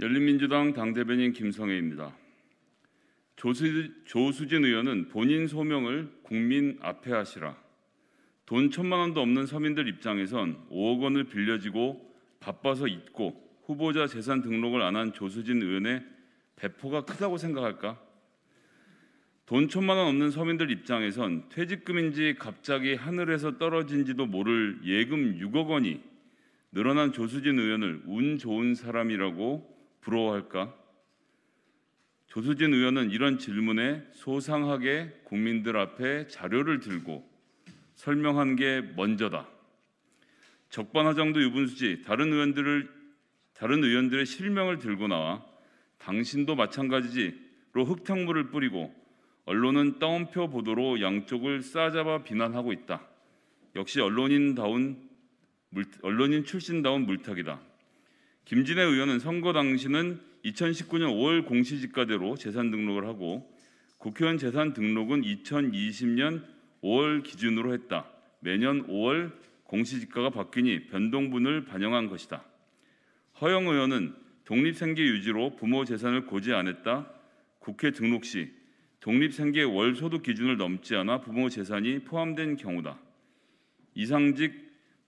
열린민주당 당대변인 김성혜입니다 조수, 조수진 의원은 본인 소명을 국민 앞에 하시라. 돈 천만 원도 없는 서민들 입장에선 5억 원을 빌려지고 바빠서 잊고 후보자 재산 등록을 안 한 조수진 의원의 배포가 크다고 생각할까? 돈 천만 원 없는 서민들 입장에선 퇴직금인지 갑자기 하늘에서 떨어진지도 모를 예금 6억 원이 늘어난 조수진 의원을 운 좋은 사람이라고 부러워할까? 조수진 의원은 이런 질문에 소상하게 국민들 앞에 자료를 들고 설명한 게 먼저다. 적반하장도 유분수지 다른 의원들을 다른 의원들의 실명을 들고 나와 당신도 마찬가지지로 흙탕물을 뿌리고 언론은 따옴표 보도로 양쪽을 싸잡아 비난하고 있다. 역시 언론인다운 언론인 출신다운 물타기다. 김진애 의원은 선거 당시는 2019년 5월 공시지가대로 재산 등록을 하고 국회의원 재산 등록은 2020년 5월 기준으로 했다. 매년 5월 공시지가가 바뀌니 변동분을 반영한 것이다. 허영 의원은 독립생계 유지로 부모 재산을 고지 안 했다. 국회 등록 시 독립생계 월소득 기준을 넘지 않아 부모 재산이 포함된 경우다. 이상직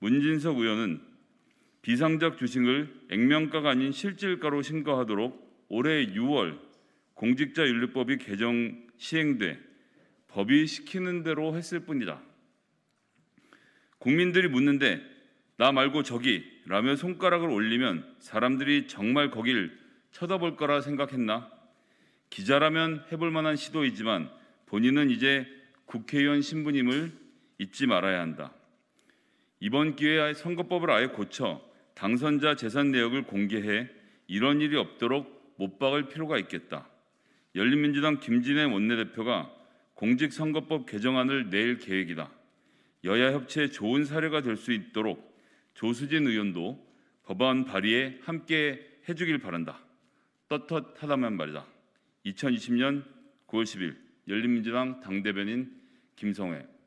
문진석 의원은 비상적 주식을 액면가가 아닌 실질가로 신고하도록 올해 6월 공직자윤리법이 개정 시행돼 법이 시키는 대로 했을 뿐이다. 국민들이 묻는데 나 말고 저기 라며 손가락을 올리면 사람들이 정말 거길 쳐다볼 거라 생각했나? 기자라면 해볼 만한 시도이지만 본인은 이제 국회의원 신분임을 잊지 말아야 한다. 이번 기회에 선거법을 아예 고쳐 당선자 재산 내역을 공개해 이런 일이 없도록 못 박을 필요가 있겠다. 열린민주당 김진애 원내대표가 공직선거법 개정안을 낼 계획이다. 여야 협치에 좋은 사례가 될 수 있도록 조수진 의원도 법안 발의에 함께 해주길 바란다. 떳떳하다면 말이다. 2020년 9월 10일 열린민주당 당대변인 김성회